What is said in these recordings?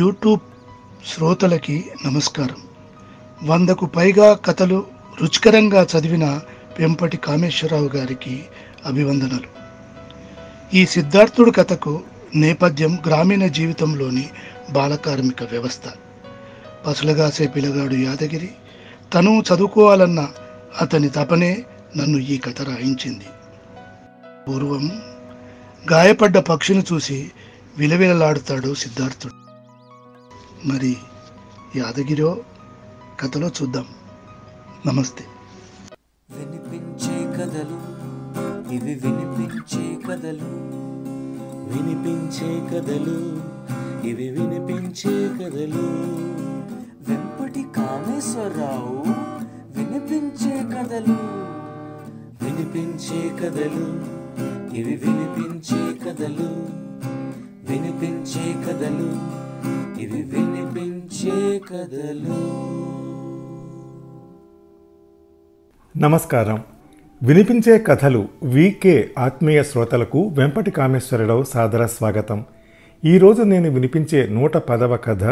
YouTube శ్రోతలకి నమస్కారం వందకు పైగా కథలు రుచికరంగా చదివిన పెంపటి కామేశ్వరరావు గారికి అభివందనలు ఈ సిద్ధార్థుడు కథకు నేపథ్యం గ్రామీణ జీవితంలోని బాలకార్మిక వ్యవస్థ పసులగాసే పిలగాడు యాదగిరి తను చదువుకోవాలన్న అతని తపనే నన్ను ఈ కథ రాయించింది పూర్వం గాయపడ్డ పక్షిని చూసి విలవిలలాడుతాడు సిద్ధార్థుడు మరి యాదగిరో కథలో చూద్దాం నమస్తే వినిపించే కథలు ఇవి వినిపించే కథలు వినిపించే కథలు ఇవి వినిపించే కథలు వెంపటి కామేశ్వరరావు వినిపించే కథలు వినిపించే కథలు ఇవి వినిపించే కథలు వినిపించే కథలు ఇవి వినిపించే కథలు నమస్కారం వినిపించే కథలు వీకే ఆత్మీయ శ్రోతలకు వెంపటి కామేశ్వరరావు సాదర స్వాగతం ఈరోజు నేను వినిపించే నూట పదవ కథ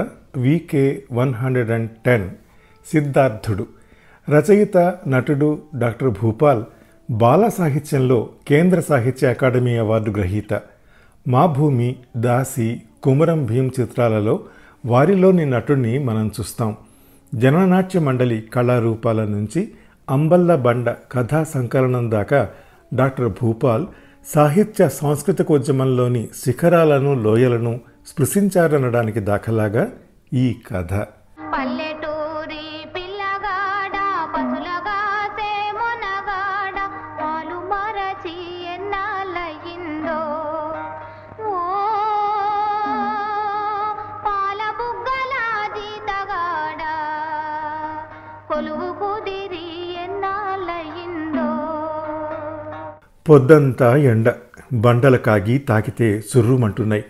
VK one hundred and ten సిద్ధార్థుడు రచయిత నటుడు డాక్టర్ భూపాల్ బాల సాహిత్యంలో కేంద్ర సాహిత్య అకాడమీ అవార్డు గ్రహీత మా భూమి దాసి కుమరం భీం చిత్రాలలో వారిలోని నటుడిని మనం చూస్తాం జననాట్య మండలి కళారూపాల నుంచి అంబల్ల బండ కథా సంకలనం దాకా డాక్టర్ భూపాల్ సాహిత్య సాంస్కృతికోద్యమంలోని శిఖరాలను లోయలను స్పృశించారనడానికి దాఖలాగా ఈ కథ పొద్దంతా ఎండ బండల కాగి తాకితే సుర్రుమంటున్నాయి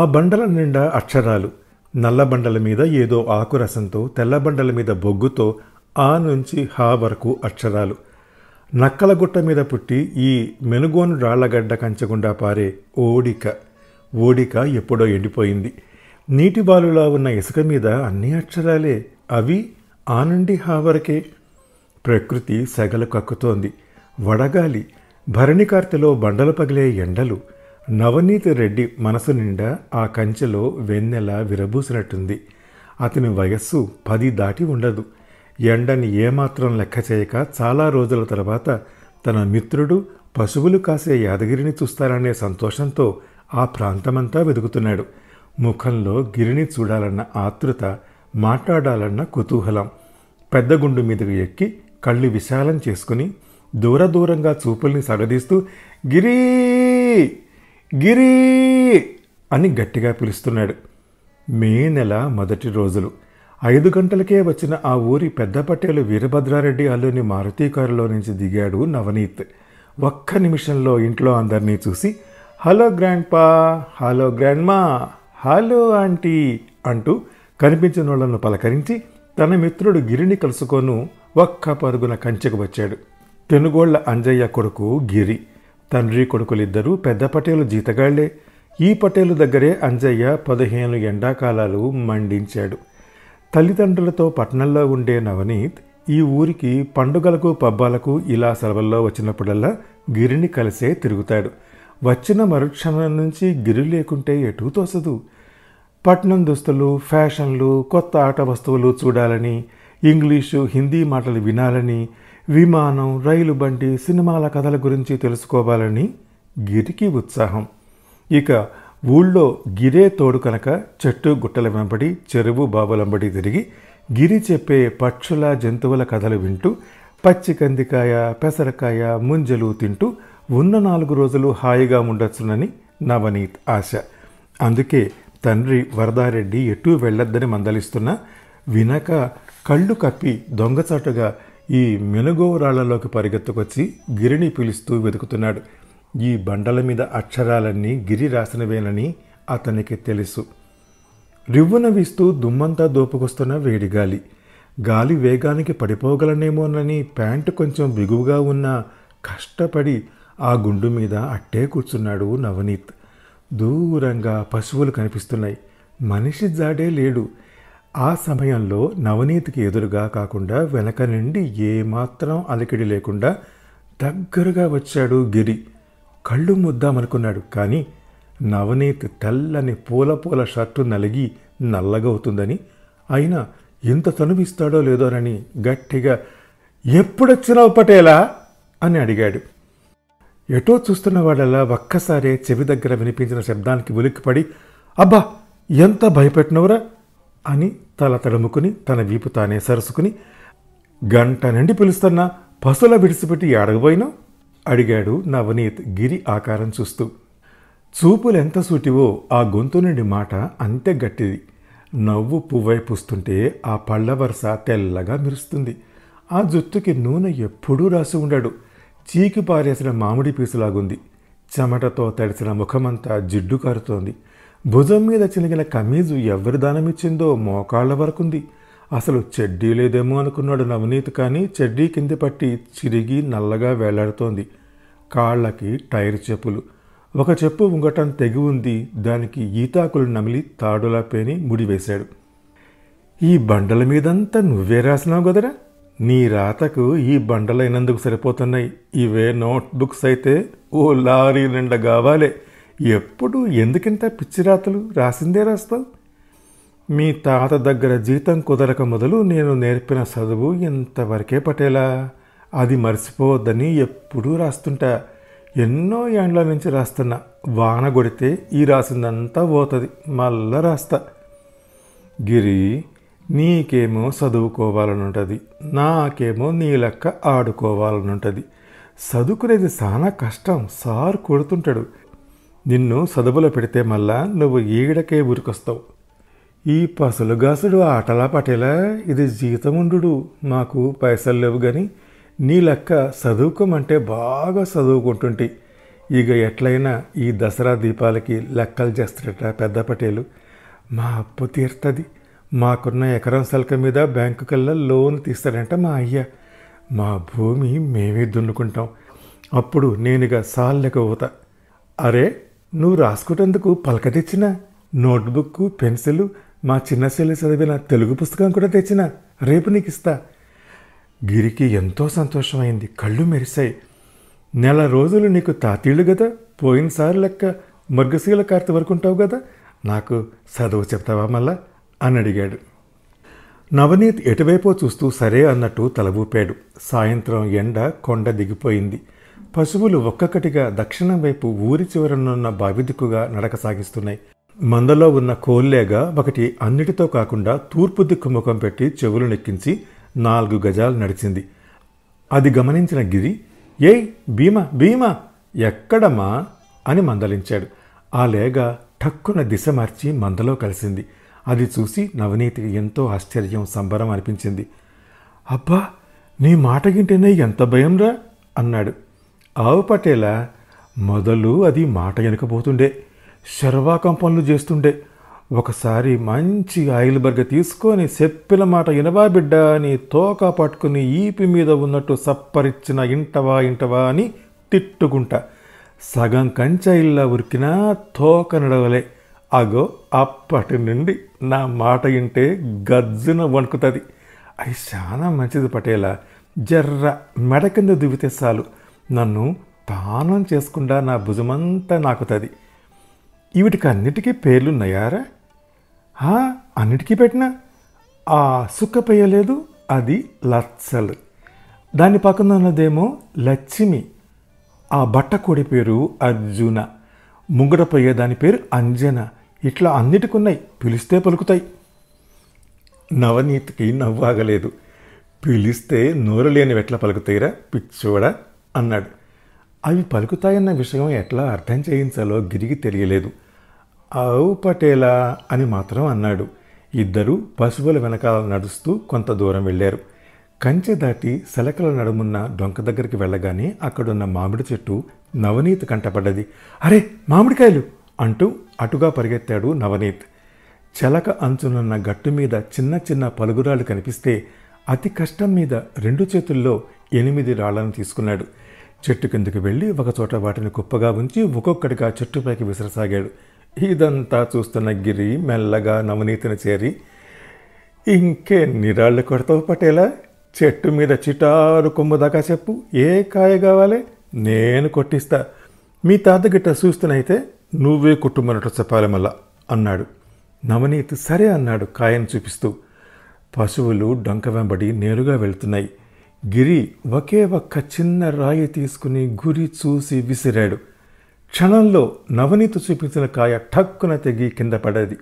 ఆ బండల నిండా అక్షరాలు నల్ల బండల మీద ఏదో ఆకురసంతో తెల్ల బండల మీద బొగ్గుతో ఆ నుంచి హా వరకు అక్షరాలు నక్కల గుట్ట మీద పుట్టి ఈ మెనుగోను రాళ్లగడ్డ కంచకుండా పారే ఓడిక ఓడిక ఎప్పుడో ఎండిపోయింది నీటి బాలులా ఉన్న ఇసుక మీద అన్ని అక్షరాలే అవి ఆ నుండి హా వరకే ప్రకృతి సెగలు కక్కుతోంది వడగాలి భరణికార్తెలో బండలు పగిలే ఎండలు నవనీత్ రెడ్డి మనసు నిండా ఆ కంచెలో వెన్నెల విరబూసినట్టుంది అతని వయస్సు పది దాటి ఉండదు ఎండని ఏమాత్రం లెక్క చేయక చాలా రోజుల తర్వాత తన మిత్రుడు పశువులు కాసే యాదగిరిని చూస్తారనే సంతోషంతో ఆ ప్రాంతమంతా వెతుకుతున్నాడు ముఖంలో గిరిని చూడాలన్న ఆతృత మాట్లాడాలన్న కుతూహలం పెద్ద గుండు మీదకు ఎక్కి కళ్ళు విశాలం చేసుకుని దూరదూరంగా చూపుల్ని సగదీస్తూ గిరి గిరి అని గట్టిగా పిలుస్తున్నాడు మే నెల మొదటి రోజులు ఐదు గంటలకే వచ్చిన ఆ ఊరి పెద్ద పట్టేలు వీరభద్రారెడ్డి అల్లుని మారుతీ కారులో నుంచి దిగాడు నవనీత్ ఒక్క నిమిషంలో ఇంట్లో అందరినీ చూసి హలో గ్రాండ్పా హలో మా హలో ఆంటీ అంటూ కనిపించిన వాళ్ళను పలకరించి తన మిత్రుడు గిరిని కలుసుకొను ఒక్క పరుగున కంచెకు వచ్చాడు తెనుగోళ్ల అంజయ్య కొడుకు గిరి తండ్రి కొడుకులిద్దరూ పెద్ద పటేలు జీతగాళ్లే ఈ పటేలు దగ్గరే అంజయ్య పదిహేను ఎండాకాలాలు మండించాడు తల్లిదండ్రులతో పట్టణంలో ఉండే నవనీత్ ఈ ఊరికి పండుగలకు పబ్బాలకు ఇలా సెలవుల్లో వచ్చినప్పుడల్లా గిరిని కలిసే తిరుగుతాడు వచ్చిన మరుక్షణం నుంచి గిరి లేకుంటే ఎటూ తోసదు పట్నం దుస్తులు ఫ్యాషన్లు కొత్త ఆట వస్తువులు చూడాలని ఇంగ్లీషు హిందీ మాటలు వినాలని విమానం రైలు బండి సినిమాల కథల గురించి తెలుసుకోవాలని గిరికి ఉత్సాహం ఇక ఊళ్ళో గిరే తోడు కనుక చెట్టు గుట్టల వెంబడి చెరువు బావులంబడి తిరిగి గిరి చెప్పే పక్షుల జంతువుల కథలు వింటూ పచ్చి కందికాయ పెసరకాయ ముంజలు తింటూ ఉన్న నాలుగు రోజులు హాయిగా ఉండొచ్చునని నవనీత్ ఆశ అందుకే తండ్రి వరదారెడ్డి ఎటు వెళ్ళొద్దని మందలిస్తున్నా వినక కళ్ళు కప్పి దొంగచాటుగా ఈ మెనుగోరాళ్లలోకి పరిగెత్తుకొచ్చి గిరిని పిలుస్తూ వెతుకుతున్నాడు ఈ బండల మీద అక్షరాలన్నీ గిరి రాసినవేనని అతనికి తెలుసు రివ్వున వీస్తూ దుమ్మంతా దోపుకొస్తున్న వేడిగాలి గాలి వేగానికి పడిపోగలనేమోనని ప్యాంటు కొంచెం బిగువుగా ఉన్న కష్టపడి ఆ గుండు మీద అట్టే కూర్చున్నాడు నవనీత్ దూరంగా పశువులు కనిపిస్తున్నాయి మనిషి జాడే లేడు ఆ సమయంలో నవనీతికి ఎదురుగా కాకుండా వెనక నుండి ఏమాత్రం అలికిడి లేకుండా దగ్గరగా వచ్చాడు గిరి కళ్ళు ముద్దామనుకున్నాడు కానీ నవనీత్ తెల్లని పూల పూల షర్టు నలిగి నల్లగవుతుందని అయినా ఇంత తనువిస్తాడో లేదోనని గట్టిగా ఎప్పుడొచ్చినావు పటేలా అని అడిగాడు ఎటో చూస్తున్నవాడలా ఒక్కసారే చెవి దగ్గర వినిపించిన శబ్దానికి ఉలిక్కిపడి అబ్బా ఎంత భయపెట్టినవురా అని తల తడుముకుని తన వీపు తానే సరుసుకుని గంట నుండి పిలుస్తున్న పసుల విడిచిపెట్టి ఏడగబోయినా అడిగాడు నవనీత్ గిరి ఆకారం చూస్తూ చూపులెంత సూటివో ఆ గొంతు నుండి మాట అంతే గట్టిది నవ్వు పువ్వై ఆ పళ్ళ వరుస తెల్లగా మెరుస్తుంది ఆ జుత్తుకి నూనె ఎప్పుడూ రాసి ఉండడు చీకి పారేసిన మామిడి పీసులాగుంది చెమటతో తడిసిన ముఖమంతా జిడ్డు కారుతోంది భుజం మీద చిలిగిన కమీజు ఎవరి దానమిచ్చిందో మోకాళ్ల వరకుంది అసలు చెడ్డీ లేదేమో అనుకున్నాడు నవనీత్ కానీ చెడ్డీ కింద పట్టి చిరిగి నల్లగా వేలాడుతోంది కాళ్ళకి టైర్ చెప్పులు ఒక చెప్పు ఉంగటం తెగి ఉంది దానికి ఈతాకులు నమిలి తాడులా పేని ముడివేశాడు ఈ బండల మీదంతా నువ్వే రాసినావు కదరా నీ రాతకు ఈ బండలైనందుకు సరిపోతున్నాయి ఇవే నోట్బుక్స్ అయితే ఓ లారీ నిండా కావాలే ఎప్పుడు ఎందుకింత పిచ్చి రాతలు రాసిందే రాస్తావు మీ తాత దగ్గర జీతం కుదరక మొదలు నేను నేర్పిన చదువు ఇంతవరకే పటేలా అది మర్చిపోవద్దని ఎప్పుడూ రాస్తుంటా ఎన్నో ఏండ్ల నుంచి రాస్తున్నా వాన కొడితే ఈ రాసిందంతా పోతుంది మళ్ళా రాస్తా గిరి నీకేమో చదువుకోవాలనుంటుంది నాకేమో నీ లెక్క ఆడుకోవాలనుంటుంది చదువుకునేది చాలా కష్టం సార్ కొడుతుంటాడు నిన్ను సదుపులో పెడితే మళ్ళా నువ్వు ఈగడకే ఊరికొస్తావు ఈ పసులుగాసుడు ఆటలా పటేలా ఇది జీతముండు మాకు పైసలు లేవు కానీ నీ లెక్క చదువుకోమంటే బాగా చదువుకుంటుంటి ఇక ఎట్లయినా ఈ దసరా దీపాలకి లెక్కలు చేస్తాడట పెద్ద పటేలు మా అప్పు తీరుతుంది మాకున్న ఎకరం సలక మీద బ్యాంకు కల్లా లోన్ తీస్తాడంట మా అయ్య మా భూమి మేమే దున్నుకుంటాం అప్పుడు నేనుగా సాల్లెక పోతా అరే నువ్వు రాసుకునేందుకు పలక తెచ్చిన నోట్బుక్ పెన్సిల్ మా చిన్న చెల్లి చదివిన తెలుగు పుస్తకం కూడా తెచ్చిన రేపు నీకు ఇస్తా గిరికి ఎంతో సంతోషమైంది కళ్ళు మెరిశాయి నెల రోజులు నీకు తాతీళ్ళు కదా పోయినసారి లెక్క మృగశీల కార్త వరకు ఉంటావు కదా నాకు చదువు చెప్తావా మళ్ళా అని అడిగాడు నవనీత్ ఎటువైపో చూస్తూ సరే అన్నట్టు తల ఊపాడు సాయంత్రం ఎండ కొండ దిగిపోయింది పశువులు ఒక్కొక్కటిగా దక్షిణం వైపు ఊరి చివరనున్న బావి దిక్కుగా నడక సాగిస్తున్నాయి మందలో ఉన్న కోల్లేగా ఒకటి అన్నిటితో కాకుండా తూర్పు దిక్కు ముఖం పెట్టి చెవులు నెక్కించి నాలుగు గజాలు నడిచింది అది గమనించిన గిరి ఏయ్ భీమ భీమ ఎక్కడమ్మా అని మందలించాడు ఆ లేగ ఠక్కున దిశ మార్చి మందలో కలిసింది అది చూసి నవనీతి ఎంతో ఆశ్చర్యం సంబరం అనిపించింది అబ్బా నీ మాట గింటేనే ఎంత భయంరా అన్నాడు ఆవు పట్టేలా మొదలు అది మాట వెనకపోతుండే పనులు చేస్తుండే ఒకసారి మంచి ఆయిల్ బర్గ తీసుకొని చెప్పిన మాట ఇనవా బిడ్డ అని తోక పట్టుకుని ఈపి మీద ఉన్నట్టు సప్పరిచ్చిన ఇంటవా ఇంటవా అని తిట్టుకుంటా సగం కంచాయిల్లా ఇల్లా ఉరికినా తోక నడవలే అగో అప్పటి నుండి నా మాట వింటే గజ్జున వణుకుతుంది అది చాలా మంచిది పటేలా జర్ర మెడ కింద దువ్వితే చాలు నన్ను పానం చేసుకుండా నా భుజమంతా నాకుతుంది వీటికి అన్నిటికీ పేర్లున్నాయారా అన్నిటికీ పెట్టినా ఆ సుక్కపెయ్యలేదు అది లచ్చలు దాని పక్కన ఉన్నదేమో లచ్చిమి ఆ బట్టకోడి పేరు అర్జున ముంగడపోయే దాని పేరు అంజన ఇట్లా అన్నిటికున్నాయి పిలిస్తే పలుకుతాయి నవనీతికి నవ్వాగలేదు పిలిస్తే నోరు లేనివి ఎట్లా పలుకుతాయిరా పిచ్చోడా అన్నాడు అవి పలుకుతాయన్న విషయం ఎట్లా అర్థం చేయించాలో గిరిగి తెలియలేదు ఆవు పటేలా అని మాత్రం అన్నాడు ఇద్దరూ పశువుల వెనకాల నడుస్తూ కొంత దూరం వెళ్ళారు కంచె దాటి సెలకల నడుమున్న డొంక దగ్గరికి వెళ్ళగానే అక్కడున్న మామిడి చెట్టు నవనీత్ కంటపడ్డది అరే మామిడికాయలు అంటూ అటుగా పరిగెత్తాడు నవనీత్ చెలక అంచునున్న గట్టు మీద చిన్న చిన్న పలుగురాళ్ళు కనిపిస్తే అతి కష్టం మీద రెండు చేతుల్లో ఎనిమిది రాళ్లను తీసుకున్నాడు చెట్టు కిందకి వెళ్ళి ఒకచోట వాటిని కుప్పగా ఉంచి ఒక్కొక్కటిగా చెట్టుపైకి విసిరసాగాడు ఇదంతా చూస్తున్న గిరి మెల్లగా నవనీతిని చేరి ఇంకే నిరాళ్ళు కొడతావు పటేలా చెట్టు మీద చిటారు కొమ్ము దాకా చెప్పు ఏ కాయ కావాలి నేను కొట్టిస్తా మీ తాత గిట్ట చూస్తున్నైతే నువ్వే కుట్టుమన్నట్టు చెప్పాలి మళ్ళా అన్నాడు నవనీతి సరే అన్నాడు కాయను చూపిస్తూ పశువులు డొంక వెంబడి నేరుగా వెళ్తున్నాయి గిరి ఒకే ఒక్క చిన్న రాయి తీసుకుని గురి చూసి విసిరాడు క్షణంలో నవనీత్ చూపించిన కాయ ఠక్కున తెగి కింద పడది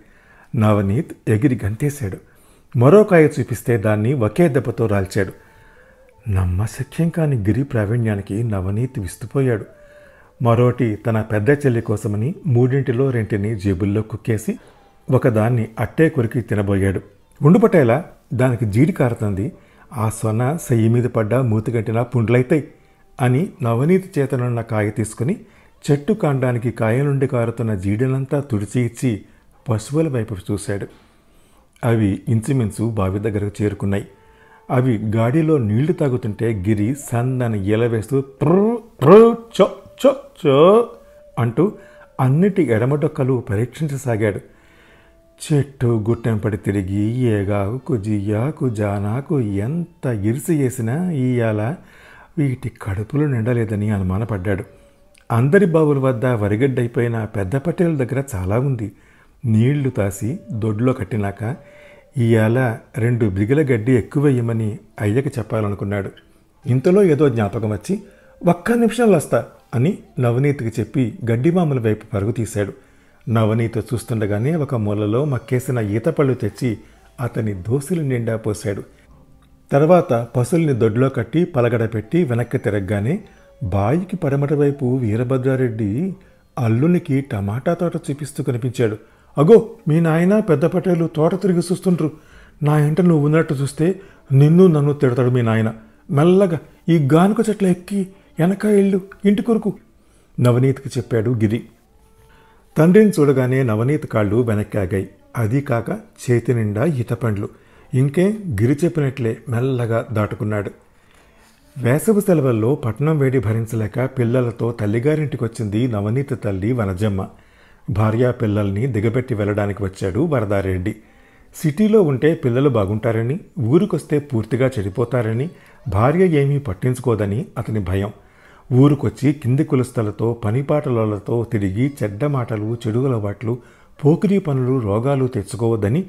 నవనీత్ ఎగిరి గంతేశాడు మరో కాయ చూపిస్తే దాన్ని ఒకే దెబ్బతో రాల్చాడు నమ్మశక్యం కాని గిరి ప్రావీణ్యానికి నవనీత్ విస్తుపోయాడు మరోటి తన పెద్ద చెల్లి కోసమని మూడింటిలో రెంటిని జేబుల్లో కుక్కేసి ఒకదాన్ని అట్టే కొరికి తినబోయాడు ఉండుపటేలా దానికి జీడి కారుతుంది ఆ సొన సెయ్యి మీద పడ్డ మూతిగట్టిన పుండ్లైతాయి అని నవనీతి చేతనున్న కాయ తీసుకుని చెట్టు కాండానికి కాయ నుండి కారుతున్న జీడనంతా తుడిచి ఇచ్చి పశువుల వైపు చూశాడు అవి ఇంచుమించు బావి దగ్గరకు చేరుకున్నాయి అవి గాడిలో నీళ్లు తాగుతుంటే గిరి సన్నని ఎల వేస్తూ ట్రూ చో చో చో అంటూ అన్నిటి ఎడమడొక్కలు పరీక్షించసాగాడు చెట్టు గుట్టెంపడి తిరిగి ఏగాకు జియ్యాకు జానాకు ఎంత ఇరిసి చేసినా ఇయాల వీటి కడుపులు నిండలేదని అనుమానపడ్డాడు అందరి బావుల వద్ద వరిగడ్డైపోయిన పెద్ద పటేల్ దగ్గర చాలా ఉంది నీళ్లు తాసి దొడ్లో కట్టినాక ఇవాళ రెండు బిగిల గడ్డి ఎక్కువేయమని అయ్యకి చెప్పాలనుకున్నాడు ఇంతలో ఏదో జ్ఞాపకం వచ్చి ఒక్క నిమిషంలో వస్తా అని నవనీతికి చెప్పి గడ్డి మామల వైపు పరుగు తీశాడు నవనీత చూస్తుండగానే ఒక మూలలో మక్కేసిన ఈతపళ్ళు తెచ్చి అతని దోసులు నిండా పోశాడు తర్వాత పసుల్ని దొడ్లో కట్టి పలగడ పెట్టి వెనక్కి తిరగగానే బాయికి పడమట వైపు వీరభద్రారెడ్డి అల్లునికి టమాటా తోట చూపిస్తూ కనిపించాడు అగో మీ నాయన పెద్ద పటేలు తోట తిరిగి చూస్తుంటారు నా ఇంట నువ్వు ఉన్నట్టు చూస్తే నిన్ను నన్ను తిడతాడు మీ నాయన మెల్లగా ఈ గానుక చెట్ల ఎక్కి వెనక ఇళ్ళు ఇంటి కొరకు నవనీత్కి చెప్పాడు గిరి తండ్రిని చూడగానే నవనీత కాళ్ళు వెనక్కాగాయి అది కాక చేతి నిండా ఈతపండ్లు ఇంకే గిరి చెప్పినట్లే మెల్లగా దాటుకున్నాడు వేసవి సెలవుల్లో పట్నం వేడి భరించలేక పిల్లలతో తల్లిగారింటికొచ్చింది నవనీత తల్లి వనజమ్మ భార్య పిల్లల్ని దిగబెట్టి వెళ్ళడానికి వచ్చాడు వరదారెడ్డి సిటీలో ఉంటే పిల్లలు బాగుంటారని ఊరికొస్తే పూర్తిగా చెడిపోతారని భార్య ఏమీ పట్టించుకోదని అతని భయం ఊరుకొచ్చి కింది కులస్థలతో పనిపాటలతో తిరిగి చెడ్డ మాటలు చెడు అలవాట్లు పోకిరీ పనులు రోగాలు తెచ్చుకోవద్దని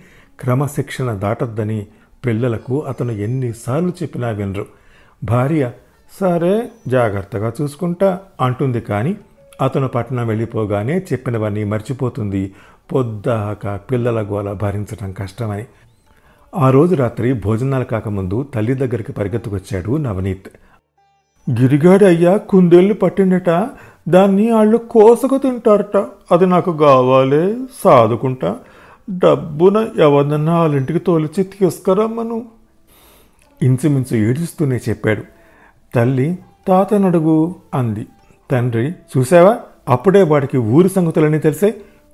క్రమశిక్షణ దాటొద్దని పిల్లలకు అతను ఎన్నిసార్లు చెప్పినా వినరు భార్య సరే జాగ్రత్తగా చూసుకుంటా అంటుంది కానీ అతను పట్టణం వెళ్ళిపోగానే చెప్పినవన్నీ మర్చిపోతుంది పొద్దాక పిల్లల గోల భరించడం కష్టమని ఆ రోజు రాత్రి భోజనాలు కాకముందు తల్లి దగ్గరికి పరిగెత్తుకొచ్చాడు నవనీత్ గిరిగాడయ్యా కుందేళ్ళు పట్టిండట దాన్ని వాళ్ళు కోసుకు తింటారట అది నాకు కావాలి సాదుకుంటా డబ్బున ఎవరినన్నా వాళ్ళింటికి తోలిచి తీసుకురమ్మను ఇంచుమించు ఏడుస్తూనే చెప్పాడు తల్లి తాతనడుగు అంది తండ్రి చూసావా అప్పుడే వాడికి ఊరి సంగతులన్నీ తెలిసే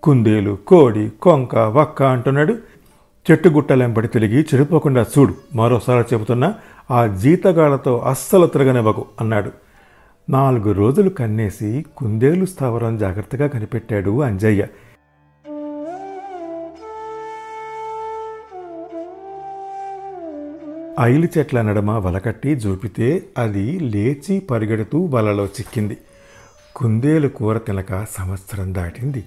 కుందేలు కోడి కొంక వక్క అంటున్నాడు చెట్టు గుట్టలెంబడి తిరిగి చెడిపోకుండా చూడు మరోసారి చెబుతున్నా ఆ జీతగాళ్లతో అస్సలు తిరగనివ్వకు అన్నాడు నాలుగు రోజులు కన్నేసి కుందేలు స్థావరం జాగ్రత్తగా కనిపెట్టాడు అంజయ్య ఐలి చెట్ల నడమ వలకట్టి చూపితే అది లేచి పరిగెడుతూ వలలో చిక్కింది కుందేలు కూర తినక సంవత్సరం దాటింది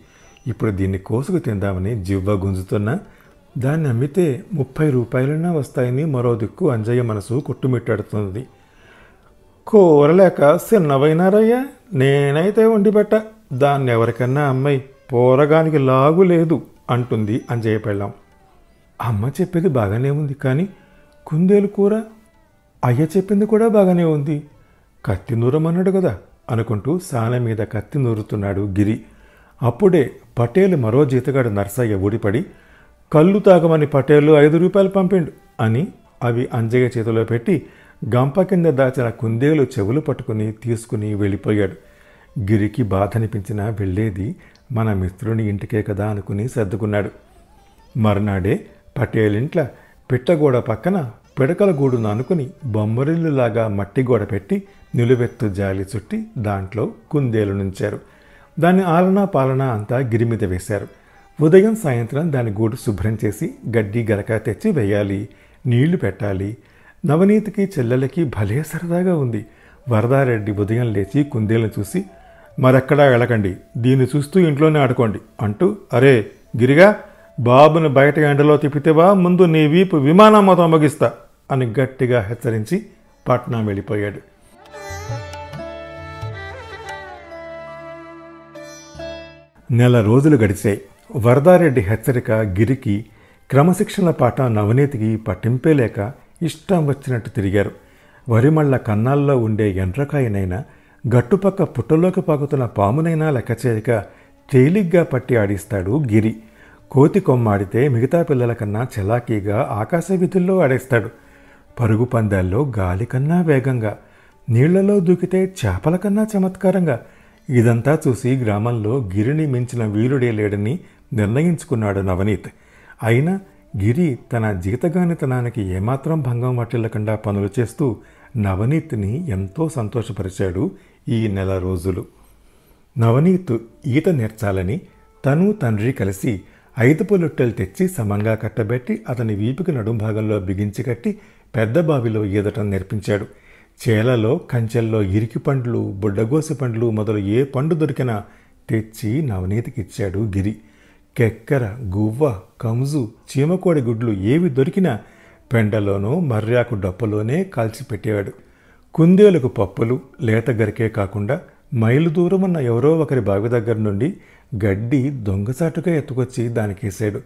ఇప్పుడు దీన్ని కోసుకు తిందామని జివ్వ గుంజుతున్నా దాన్ని అమ్మితే ముప్పై రూపాయలైనా వస్తాయని మరో దిక్కు అంజయ్య మనసు కొట్టుమిట్టాడుతుంది కూరలేక సిన్నవైనారయ్యా నేనైతే వండి పెట్ట దాన్ని ఎవరికన్నా అమ్మాయి పోరగానికి లాగు లేదు అంటుంది అంజయ్య పెళ్ళం అమ్మ చెప్పేది బాగానే ఉంది కానీ కుందేలు కూర అయ్య చెప్పింది కూడా బాగానే ఉంది కత్తి నూరమన్నాడు కదా అనుకుంటూ సాన మీద కత్తి నూరుతున్నాడు గిరి అప్పుడే పటేల్ మరో జీతగాడు నర్సయ్య ఊడిపడి కళ్ళు తాగమని పటేలు ఐదు రూపాయలు పంపిండు అని అవి అంజయ్య చేతిలో పెట్టి గంప కింద దాచిన కుందేలు చెవులు పట్టుకుని తీసుకుని వెళ్ళిపోయాడు గిరికి బాధ అనిపించినా వెళ్ళేది మన మిత్రుని ఇంటికే కదా అనుకుని సర్దుకున్నాడు మర్నాడే పటేలింట్ల పిట్టగోడ పక్కన పిడకల గూడును అనుకుని బొమ్మరిల్లులాగా మట్టి గోడ పెట్టి నిలువెత్తు జాలి చుట్టి దాంట్లో కుందేలు నుంచారు దాని ఆలనా పాలన అంతా గిరిమిద వేశారు ఉదయం సాయంత్రం దాని గూడు శుభ్రం చేసి గడ్డి గలక తెచ్చి వేయాలి నీళ్లు పెట్టాలి నవనీతికి చెల్లెలకి భలే సరదాగా ఉంది వరదారెడ్డి ఉదయం లేచి కుందేలను చూసి మరెక్కడా వెళ్ళకండి దీన్ని చూస్తూ ఇంట్లోనే ఆడుకోండి అంటూ అరే గిరిగా బాబును బయట ఎండలో తిప్పితేవా ముందు నీ వీపు విమానం మొత్తం ముగిస్తా అని గట్టిగా హెచ్చరించి పట్నం వెళ్ళిపోయాడు నెల రోజులు గడిచాయి వరదారెడ్డి హెచ్చరిక గిరికి క్రమశిక్షణ పాట నవనీతికి పట్టింపే లేక ఇష్టం వచ్చినట్టు తిరిగారు వరిమళ్ళ కన్నాల్లో ఉండే ఎండ్రకాయనైనా గట్టుపక్క పుట్టలోకి పాకుతున్న పామునైనా లెక్క చేయక తేలిగ్గా పట్టి ఆడిస్తాడు గిరి కోతి కొమ్మాడితే మిగతా పిల్లల కన్నా చలాకీగా ఆకాశ విధుల్లో ఆడేస్తాడు పరుగు పందాల్లో గాలి కన్నా వేగంగా నీళ్లలో దూకితే చేపల కన్నా చమత్కారంగా ఇదంతా చూసి గ్రామంలో గిరిని మించిన వీరుడే లేడని నిర్ణయించుకున్నాడు నవనీత్ అయినా గిరి తన జీతగానితనానికి ఏమాత్రం భంగం వాటిల్లకుండా పనులు చేస్తూ నవనీత్ని ఎంతో సంతోషపరిచాడు ఈ నెల రోజులు నవనీత్ ఈత నేర్చాలని తను తండ్రి కలిసి ఐదు పొలొట్టెలు తెచ్చి సమంగా కట్టబెట్టి అతని వీపుకి నడుంభాగంలో బిగించి కట్టి పెద్ద బావిలో ఈదటం నేర్పించాడు చేలలో కంచెల్లో ఇరికి పండ్లు బుడ్డగోసి పండ్లు మొదలు ఏ పండు దొరికినా తెచ్చి నవనీతికిచ్చాడు గిరి కెక్కర గువ్వ కంజు చీమకోడి గుడ్లు ఏవి దొరికినా పెండలోనూ మర్యాకు డప్పలోనే కాల్చిపెట్టేవాడు కుందేలకు పప్పులు లేత గరికే కాకుండా మైలు దూరం ఉన్న ఎవరో ఒకరి బావి దగ్గర నుండి గడ్డి దొంగచాటుగా ఎత్తుకొచ్చి దానికేసాడు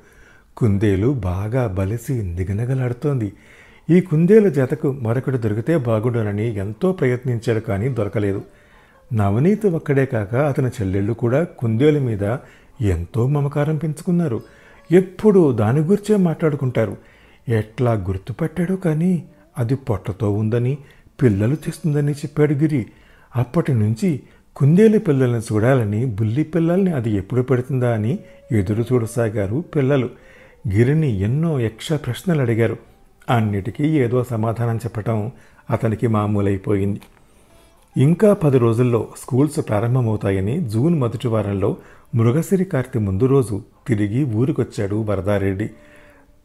కుందేలు బాగా బలిసి నిగనగలాడుతోంది ఈ కుందేల జతకు మరొకటి దొరికితే బాగుండునని ఎంతో ప్రయత్నించాడు కానీ దొరకలేదు నవనీత్ ఒక్కడే కాక అతని చెల్లెళ్ళు కూడా కుందేలు మీద ఎంతో మమకారం పెంచుకున్నారు ఎప్పుడూ దాని గురించే మాట్లాడుకుంటారు ఎట్లా గుర్తుపట్టాడో కానీ అది పొట్టతో ఉందని పిల్లలు తెస్తుందని చెప్పాడు గిరి అప్పటి నుంచి కుందేలు పిల్లల్ని చూడాలని బుల్లి పిల్లల్ని అది ఎప్పుడు పెడుతుందా అని ఎదురు చూడసాగారు పిల్లలు గిరిని ఎన్నో యక్ష ప్రశ్నలు అడిగారు అన్నిటికీ ఏదో సమాధానం చెప్పటం అతనికి మామూలైపోయింది ఇంకా పది రోజుల్లో స్కూల్స్ ప్రారంభమవుతాయని జూన్ మొదటి వారంలో మృగశిరి కార్తి ముందు రోజు తిరిగి ఊరికొచ్చాడు వరదారెడ్డి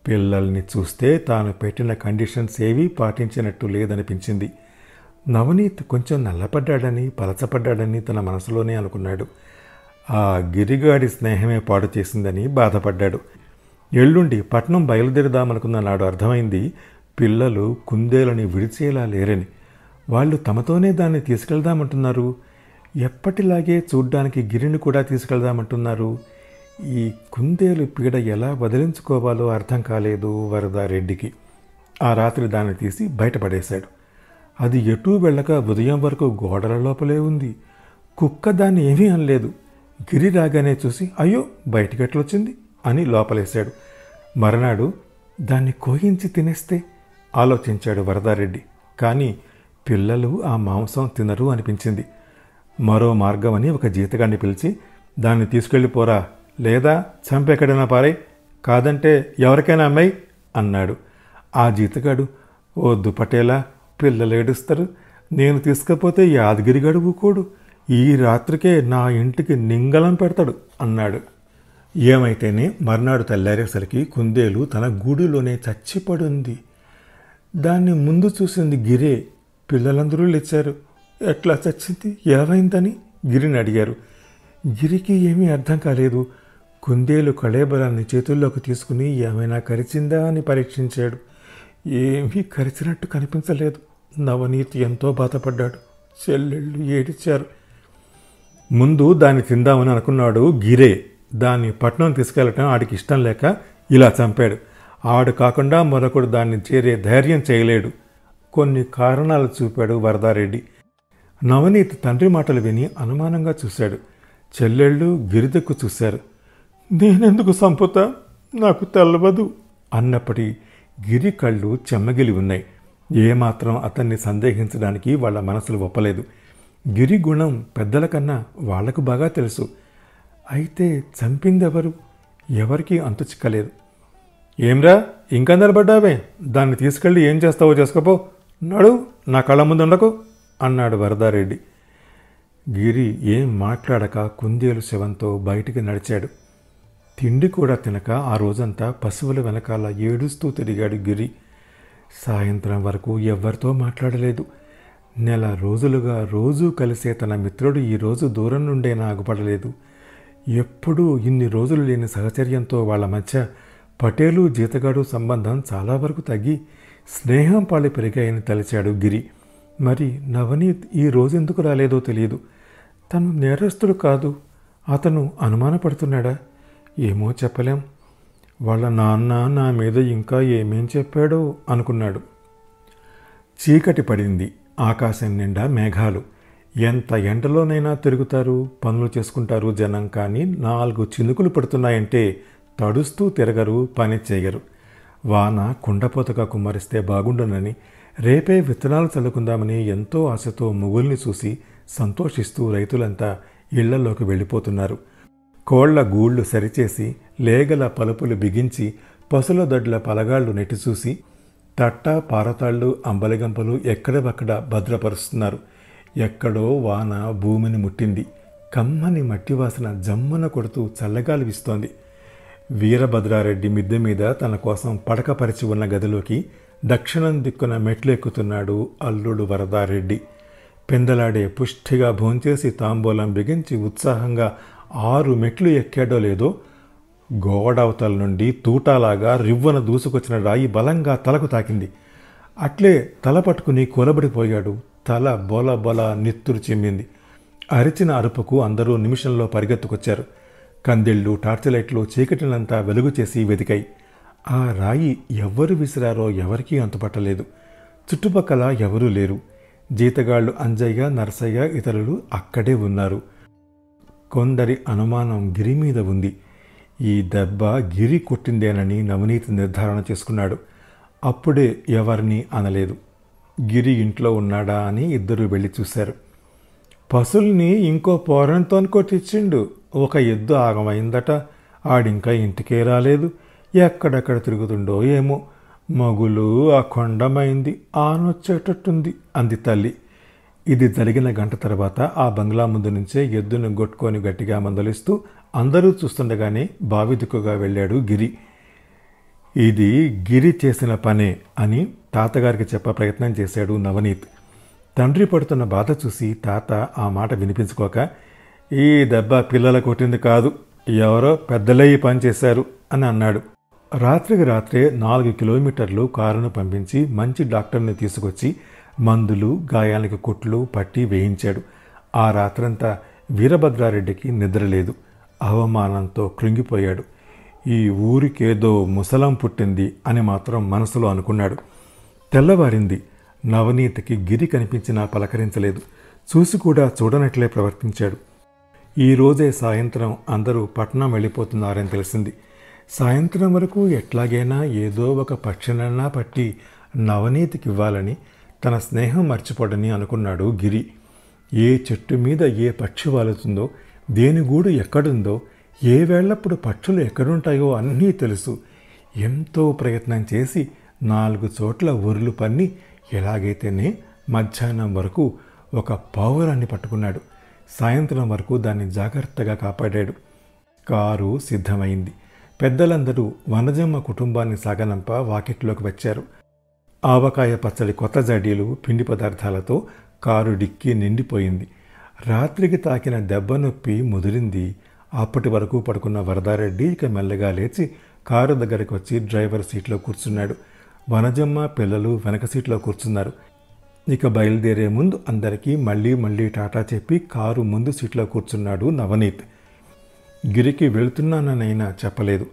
పిల్లల్ని చూస్తే తాను పెట్టిన కండిషన్స్ ఏవీ పాటించినట్టు లేదనిపించింది నవనీత్ కొంచెం నల్లపడ్డాడని పలచపడ్డాడని తన మనసులోనే అనుకున్నాడు ఆ గిరిగాడి స్నేహమే పాడు చేసిందని బాధపడ్డాడు ఎల్లుండి పట్నం బయలుదేరదామనుకున్న నాడు అర్థమైంది పిల్లలు కుందేలని విడిచేలా లేరని వాళ్ళు తమతోనే దాన్ని తీసుకెళ్దామంటున్నారు ఎప్పటిలాగే చూడ్డానికి గిరిని కూడా తీసుకెళ్దామంటున్నారు ఈ కుందేలు పీడ ఎలా వదిలించుకోవాలో అర్థం కాలేదు వరదారెడ్డికి ఆ రాత్రి దాన్ని తీసి బయటపడేశాడు అది ఎటూ వెళ్ళక ఉదయం వరకు గోడల లోపలే ఉంది కుక్క దాన్ని ఏమీ అనలేదు గిరి రాగానే చూసి అయ్యో బయటకెట్లొచ్చింది అని లోపలేశాడు మరనాడు దాన్ని కోగించి తినేస్తే ఆలోచించాడు వరదారెడ్డి కానీ పిల్లలు ఆ మాంసం తినరు అనిపించింది మరో మార్గం అని ఒక జీతగాన్ని పిలిచి దాన్ని తీసుకెళ్ళిపోరా లేదా చంపెక్కడైనా పారై కాదంటే ఎవరికైనా అమ్మాయి అన్నాడు ఆ జీతగాడు ఓ దుపటేలా పిల్లలు ఏడుస్తారు నేను తీసుకపోతే యాదగిరిగాడు ఊకోడు ఈ రాత్రికే నా ఇంటికి నింగళం పెడతాడు అన్నాడు ఏమైతేనే మర్నాడు తెల్లారేసరికి కుందేలు తన గూడులోనే చచ్చిపడుంది దాన్ని ముందు చూసింది గిరే పిల్లలందరూ లేచారు ఎట్లా చచ్చింది ఏమైందని గిరిని అడిగారు గిరికి ఏమీ అర్థం కాలేదు కుందేలు కళేబలాన్ని చేతుల్లోకి తీసుకుని ఏమైనా కరిచిందా అని పరీక్షించాడు ఏమీ కరిచినట్టు కనిపించలేదు నవనీతి ఎంతో బాధపడ్డాడు చెల్లెళ్ళు ఏడిచారు ముందు దాన్ని తిందామని అనుకున్నాడు గిరే దాన్ని పట్నం తీసుకెళ్లటం ఆడికి ఇష్టం లేక ఇలా చంపాడు ఆడు కాకుండా మరొకడు దాన్ని చేరే ధైర్యం చేయలేడు కొన్ని కారణాలు చూపాడు వరదారెడ్డి నవనీత్ తండ్రి మాటలు విని అనుమానంగా చూశాడు చెల్లెళ్ళు గిరిదక్కు చూశారు నేనెందుకు సంపుతా నాకు తెల్లవదు అన్నప్పటి గిరి కళ్ళు చెమ్మగిలి ఉన్నాయి ఏమాత్రం అతన్ని సందేహించడానికి వాళ్ళ మనసులు ఒప్పలేదు గిరి గుణం పెద్దల కన్నా వాళ్లకు బాగా తెలుసు అయితే చంపిందెవరు ఎవరికీ అంతు చిక్కలేదు ఏమ్రా ఇంకా నిలబడ్డావే దాన్ని తీసుకెళ్ళి ఏం చేస్తావో చేసుకోపో నడు నా కళ్ళ ముందు ఉండకు అన్నాడు వరదారెడ్డి గిరి ఏం మాట్లాడక కుందేలు శవంతో బయటికి నడిచాడు తిండి కూడా తినక ఆ రోజంతా పశువుల వెనకాల ఏడుస్తూ తిరిగాడు గిరి సాయంత్రం వరకు ఎవ్వరితో మాట్లాడలేదు నెల రోజులుగా రోజూ కలిసే తన మిత్రుడు ఈరోజు దూరం నుండే నాగుపడలేదు ఎప్పుడూ ఇన్ని రోజులు లేని సహచర్యంతో వాళ్ళ మధ్య పటేలు జీతగాడు సంబంధం చాలా వరకు తగ్గి స్నేహం పాళ్ళు పెరిగాయని తలిచాడు గిరి మరి నవనీత్ ఈ రోజు ఎందుకు రాలేదో తెలియదు తను నేరస్తుడు కాదు అతను అనుమానపడుతున్నాడా ఏమో చెప్పలేం వాళ్ళ నాన్న నా మీద ఇంకా ఏమేం చెప్పాడో అనుకున్నాడు చీకటి పడింది ఆకాశం నిండా మేఘాలు ఎంత ఎండలోనైనా తిరుగుతారు పనులు చేసుకుంటారు జనం కానీ నాలుగు చినుకులు పడుతున్నాయంటే తడుస్తూ తిరగరు పని చేయరు వాన కుండపోతగా కుమ్మరిస్తే బాగుండునని రేపే విత్తనాలు చల్లుకుందామని ఎంతో ఆశతో ముగుల్ని చూసి సంతోషిస్తూ రైతులంతా ఇళ్లలోకి వెళ్ళిపోతున్నారు కోళ్ల గూళ్ళు సరిచేసి లేగల పలుపులు బిగించి పసుల దొడ్ల పలగాళ్లు నెట్టి చూసి తట్ట పారతాళ్ళు అంబలిగంపలు ఎక్కడెక్కడ భద్రపరుస్తున్నారు ఎక్కడో వాన భూమిని ముట్టింది కమ్మని మట్టి వాసన జమ్మున కొడుతూ చల్లగాలి విస్తోంది వీరభద్రారెడ్డి మిద్దె మీద తన కోసం పడకపరిచి ఉన్న గదిలోకి దక్షిణం దిక్కున మెట్లు ఎక్కుతున్నాడు అల్లుడు వరదారెడ్డి పెందలాడే పుష్టిగా భోంచేసి తాంబూలం బిగించి ఉత్సాహంగా ఆరు మెట్లు ఎక్కాడో లేదో గోడవతల నుండి తూటాలాగా రివ్వన దూసుకొచ్చిన రాయి బలంగా తలకు తాకింది అట్లే తల పట్టుకుని కూలబడిపోయాడు తల బోల బోల నెత్తురు చెమ్మింది అరిచిన అరుపుకు అందరూ నిమిషంలో పరిగెత్తుకొచ్చారు టార్చ్ టార్చిలైట్లు చీకటినంతా వెలుగు చేసి వెతికాయి ఆ రాయి ఎవ్వరు విసిరారో ఎవరికీ అంతుపట్టలేదు చుట్టుపక్కల ఎవరూ లేరు జీతగాళ్లు అంజయ్య నర్సయ్య ఇతరులు అక్కడే ఉన్నారు కొందరి అనుమానం గిరి మీద ఉంది ఈ దెబ్బ గిరి కొట్టిందేనని నవనీతి నిర్ధారణ చేసుకున్నాడు అప్పుడే ఎవరిని అనలేదు గిరి ఇంట్లో ఉన్నాడా అని ఇద్దరు వెళ్ళి చూశారు పసుల్ని ఇంకో పోరంతో కొట్టించిండు ఒక ఎద్దు ఆగమైందట ఆడింకా ఇంటికే రాలేదు ఎక్కడెక్కడ తిరుగుతుండో ఏమో మగులు ఆ కొండమైంది ఆనొచ్చేటట్టుంది అంది తల్లి ఇది జరిగిన గంట తర్వాత ఆ బంగ్లా ముందు నుంచే ఎద్దును గొట్టుకొని గట్టిగా మందలిస్తూ అందరూ చూస్తుండగానే బావి దిక్కుగా వెళ్ళాడు గిరి ఇది గిరి చేసిన పనే అని తాతగారికి చెప్ప ప్రయత్నం చేశాడు నవనీత్ తండ్రి పడుతున్న బాధ చూసి తాత ఆ మాట వినిపించుకోక ఈ దెబ్బ పిల్లల కొట్టింది కాదు ఎవరో పెద్దలయ్యి చేశారు అని అన్నాడు రాత్రికి రాత్రే నాలుగు కిలోమీటర్లు కారును పంపించి మంచి డాక్టర్ని తీసుకొచ్చి మందులు గాయాలకి కొట్లు పట్టి వేయించాడు ఆ రాత్రంతా వీరభద్రారెడ్డికి నిద్రలేదు అవమానంతో కృంగిపోయాడు ఈ ఊరికేదో ముసలం పుట్టింది అని మాత్రం మనసులో అనుకున్నాడు తెల్లవారింది నవనీతకి గిరి కనిపించినా పలకరించలేదు చూసి కూడా చూడనట్లే ప్రవర్తించాడు ఈ రోజే సాయంత్రం అందరూ పట్నం వెళ్ళిపోతున్నారని తెలిసింది సాయంత్రం వరకు ఎట్లాగైనా ఏదో ఒక పక్షినన్నా పట్టి నవనీతికి ఇవ్వాలని తన స్నేహం మర్చిపోడని అనుకున్నాడు గిరి ఏ చెట్టు మీద ఏ పక్షి వాలుతుందో దేని గూడు ఎక్కడుందో ఏ వేళప్పుడు పక్షులు ఎక్కడుంటాయో అన్నీ తెలుసు ఎంతో ప్రయత్నం చేసి నాలుగు చోట్ల ఉరులు పన్ని ఎలాగైతేనే మధ్యాహ్నం వరకు ఒక పావురాన్ని పట్టుకున్నాడు సాయంత్రం వరకు దాన్ని జాగ్రత్తగా కాపాడాడు కారు సిద్ధమైంది పెద్దలందరూ వనజమ్మ కుటుంబాన్ని సాగనంప వాకిట్లోకి వచ్చారు ఆవకాయ పచ్చడి కొత్త జడీలు పిండి పదార్థాలతో కారు డిక్కి నిండిపోయింది రాత్రికి తాకిన దెబ్బ నొప్పి ముదిరింది అప్పటి వరకు పడుకున్న వరదారెడ్డి ఇక మెల్లగా లేచి కారు దగ్గరకు వచ్చి డ్రైవర్ సీట్లో కూర్చున్నాడు వనజమ్మ పిల్లలు వెనక సీట్లో కూర్చున్నారు ఇక బయలుదేరే ముందు అందరికీ మళ్ళీ మళ్ళీ టాటా చెప్పి కారు ముందు సీట్లో కూర్చున్నాడు నవనీత్ గిరికి వెళుతున్నాననైనా చెప్పలేదు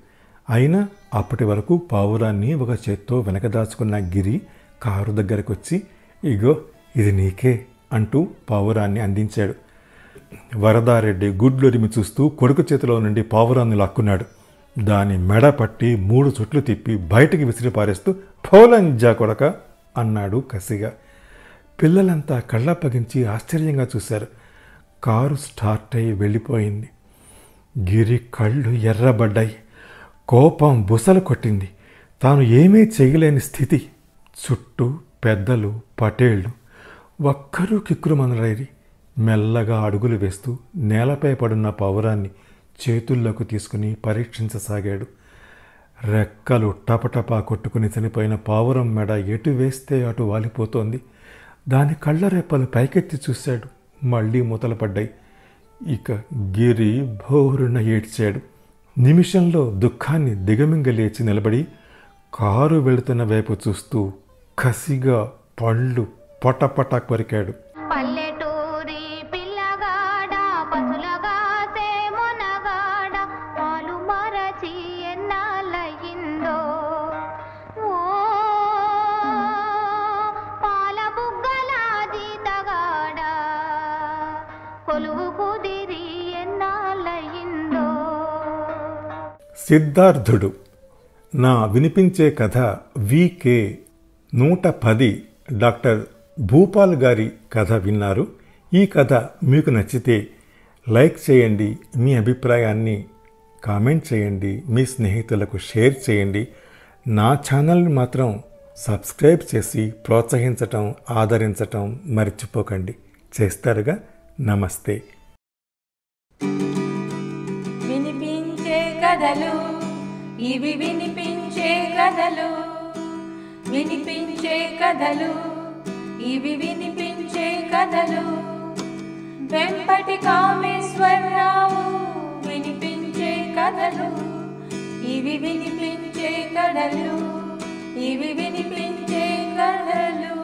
అయినా అప్పటి వరకు పావురాన్ని ఒక చేత్తో వెనక దాచుకున్న గిరి కారు దగ్గరకు వచ్చి ఇగో ఇది నీకే అంటూ పావురాన్ని అందించాడు వరదారెడ్డి గుడ్లొరిమి చూస్తూ కొడుకు చేతిలో నుండి పావురాన్ని లాక్కున్నాడు దాని మెడ పట్టి మూడు చుట్లు తిప్పి బయటికి విసిరి పారేస్తూ జా కొడక అన్నాడు కసిగా పిల్లలంతా కళ్ళప్పగించి ఆశ్చర్యంగా చూశారు కారు స్టార్ట్ అయి వెళ్ళిపోయింది గిరి కళ్ళు ఎర్రబడ్డాయి కోపం బుసలు కొట్టింది తాను ఏమీ చేయలేని స్థితి చుట్టూ పెద్దలు పటేళ్లు ఒక్కరూ కిక్కురుమనరైరి మెల్లగా అడుగులు వేస్తూ నేలపై పడున్న పౌరాన్ని చేతుల్లోకి తీసుకుని పరీక్షించసాగాడు రెక్కలు టపటపా కొట్టుకుని చనిపోయిన పావురం మెడ ఎటు వేస్తే అటు వాలిపోతోంది దాని కళ్ళ రెప్పలు పైకెత్తి చూశాడు మళ్ళీ మూతలపడ్డాయి ఇక గిరి భోరున ఏడ్చాడు నిమిషంలో దుఃఖాన్ని దిగమింగలేచి నిలబడి కారు వెళుతున్న వైపు చూస్తూ కసిగా పళ్ళు పటపట కొరికాడు సిద్ధార్థుడు నా వినిపించే కథ వికే నూట పది డాక్టర్ భూపాల్ గారి కథ విన్నారు ఈ కథ మీకు నచ్చితే లైక్ చేయండి మీ అభిప్రాయాన్ని కామెంట్ చేయండి మీ స్నేహితులకు షేర్ చేయండి నా ఛానల్ని మాత్రం సబ్స్క్రైబ్ చేసి ప్రోత్సహించటం ఆదరించటం మర్చిపోకండి చేస్తారుగా నమస్తే ఇవి వినిపించే కథలు వినిపించే కథలు ఇవి వినిపించే కథలు వెంపటి కామేశ్వరరావు వినిపించే కథలు ఇవి వినిపించే కథలు ఇవి వినిపించే కథలు